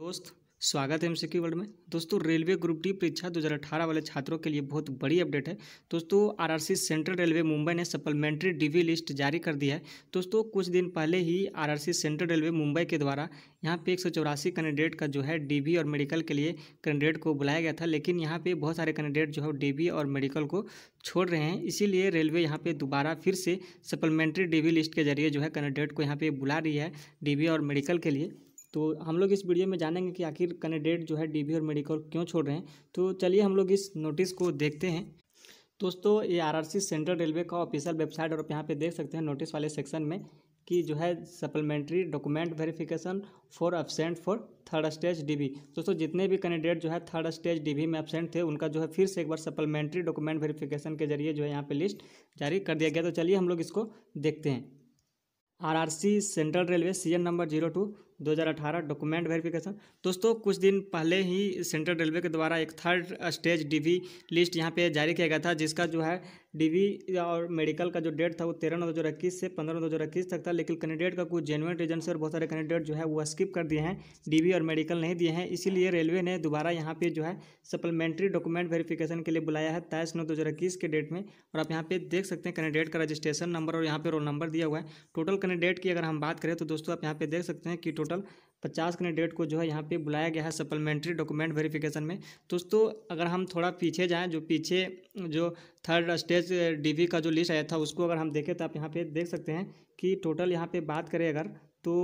दोस्त स्वागत है एमसीक्यू वर्ल्ड में दोस्तों रेलवे ग्रुप डी परीक्षा 2018 वाले छात्रों के लिए बहुत बड़ी अपडेट है दोस्तों आरआरसी सेंट्रल रेलवे मुंबई ने सप्लीमेंट्री डीवी लिस्ट जारी कर दिया है दोस्तों कुछ दिन पहले ही आरआरसी सेंट्रल रेलवे मुंबई के द्वारा यहाँ पे एक कैंडिडेट का जो है डी और मेडिकल के लिए कैंडिडेट को बुलाया गया था लेकिन यहाँ पर बहुत सारे कैंडिडेट जो है डी और मेडिकल को छोड़ रहे हैं इसीलिए रेलवे यहाँ पर दोबारा फिर से सप्लीमेंट्री डी लिस्ट के जरिए जो है कैंडिडेट को यहाँ पर बुला रही है डी और मेडिकल के लिए तो हम लोग इस वीडियो में जानेंगे कि आखिर कैंडिडेट जो है डीबी और मेडिकल क्यों छोड़ रहे हैं तो चलिए हम लोग इस नोटिस को देखते हैं दोस्तों ये आरआरसी सेंट्रल रेलवे का ऑफिशियल वेबसाइट और यहाँ पे देख सकते हैं नोटिस वाले सेक्शन में कि जो है supplementary document verification for absent for third stage DV दोस्तों जितने भी कैंडिडेट जो है थर्ड स्टेज डीबी में एबसेंट थे उनका जो है फिर से एक बार सप्लीमेंट्री डॉक्यूमेंट वेरिफिकेशन के जरिए जो है यहाँ पे लिस्ट जारी कर दिया गया तो चलिए हम लोग इसको देखते हैं RRC central railway CN number zero two 2018 document verification दोस्तों कुछ दिन पहले ही सेंट्रल रेलवे के द्वारा एक थर्ड स्टेज डीवी लिस्ट यहाँ पे जारी किया गया था जिसका जो है डीवी और मेडिकल का जो डेट था वो तेरह नौ दो से पंद्रह नौ दो तक था लेकिन कैंडिडेट का कुछ जेनुअन रीजन से और बहुत सारे कैंडिडेट जो है वो स्किप कर दिए हैं डीवी और मेडिकल नहीं दिए हैं इसीलिए रेलवे ने दोबारा यहाँ पे जो है सप्लीमेंट्री डॉक्यूमेंट वेरिफिकेशन के लिए बुलाया है तेईस नौ दो के डेट में और आप यहाँ पे देख सकते हैं कैंडिडेट का रजिस्ट्रेशन नंबर और यहाँ पर रोल नंबर दिया हुआ है टोटल कैंडिडेट की अगर हम बात करें तो दोस्तों आप यहाँ पे देख सकते हैं कि टोटल पचास कैंडिडेट को जो है यहाँ पे बुलाया गया है सप्लीमेंट्री डॉक्यूमेंट वेरिफिकेशन में दोस्तों अगर हम थोड़ा पीछे जाएं जो पीछे जो थर्ड स्टेज डीवी का जो लिस्ट आया था उसको अगर हम देखें तो आप यहाँ पे देख सकते हैं कि टोटल यहाँ पे बात करें अगर तो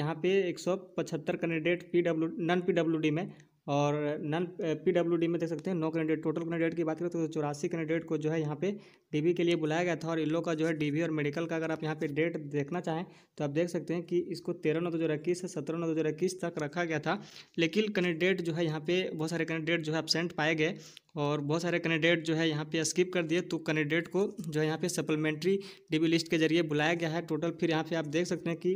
यहाँ पे एक सौ पचहत्तर candidate P W non P W D में और नन पीडब्ल्यूडी में देख सकते हैं नौ कैंडिडेट टोटल कैंडिडेट की बात करें तो चौरासी कैंडिडेट को जो है यहाँ पे डीबी के लिए बुलाया गया था और इलो का जो है डीबी और मेडिकल का अगर आप यहाँ पे डेट देखना चाहें तो आप देख सकते हैं कि इसको तेरह नौ दो हज़ार इक्कीस से सत्रह नौ दो हज़ार इक्कीस तक रखा गया था लेकिन कैंडिडेट जो है यहाँ पे बहुत सारे कैंडिडेट जो है एबसेंट पाए गए और बहुत सारे कैंडिडेट जो है यहाँ पे स्किप कर दिए तो कैंडिडेट को जो है यहाँ पे सप्लीमेंट्री डीबी लिस्ट के जरिए बुलाया गया है टोटल फिर यहाँ पे आप देख सकते हैं कि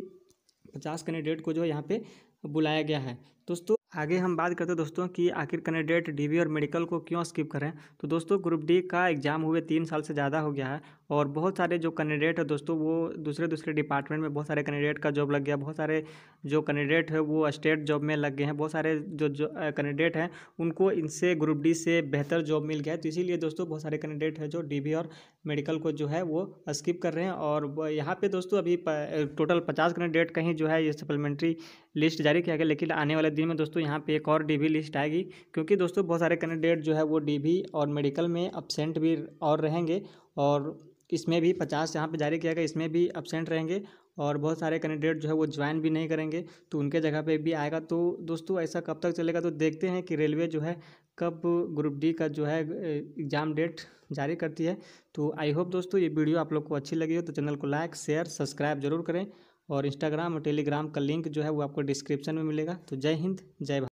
पचास कैंडिडेट को जो है यहाँ पे बुलाया गया है दोस्तों आगे हम बात करते हैं दोस्तों कि आखिर कैंडिडेट डीबी और मेडिकल को क्यों स्किप करें तो दोस्तों ग्रुप डी का एग्ज़ाम हुए तीन साल से ज़्यादा हो गया है और बहुत सारे जो कैंडिडेट है दोस्तों वो दूसरे दूसरे डिपार्टमेंट में बहुत सारे कैंडिडेट का जॉब लग गया बहुत सारे जो कैंडिडेट है वो स्टेट जॉब में लग गए हैं बहुत सारे जो जो कैंडिडेट हैं उनको इनसे ग्रुप डी से बेहतर जॉब मिल गया है तो इसीलिए दोस्तों बहुत सारे कैंडिडेट है जो डी और मेडिकल को जो है वो स्किप कर रहे हैं और यहाँ पर दोस्तों अभी टोटल पचास कैंडिडेट कहीं जो है ये सप्लीमेंट्री लिस्ट जारी किया गया लेकिन आने वाले दिन में दोस्तों यहाँ पर एक और डी लिस्ट आएगी क्योंकि दोस्तों बहुत सारे कैंडिडेट जो है वो डी और मेडिकल में अपसेंट भी और रहेंगे और इसमें भी पचास यहाँ पे जारी किया गया इसमें भी एबसेंट रहेंगे और बहुत सारे कैंडिडेट जो है वो ज्वाइन भी नहीं करेंगे तो उनके जगह पे भी आएगा तो दोस्तों ऐसा कब तक चलेगा तो देखते हैं कि रेलवे जो है कब ग्रुप डी का जो है एग्ज़ाम डेट जारी करती है तो आई होप दोस्तों ये वीडियो आप लोग को अच्छी लगी हो तो चैनल को लाइक शेयर सब्सक्राइब जरूर करें और इंस्टाग्राम और टेलीग्राम का लिंक जो है वो आपको डिस्क्रिप्शन में मिलेगा तो जय हिंद जय भारत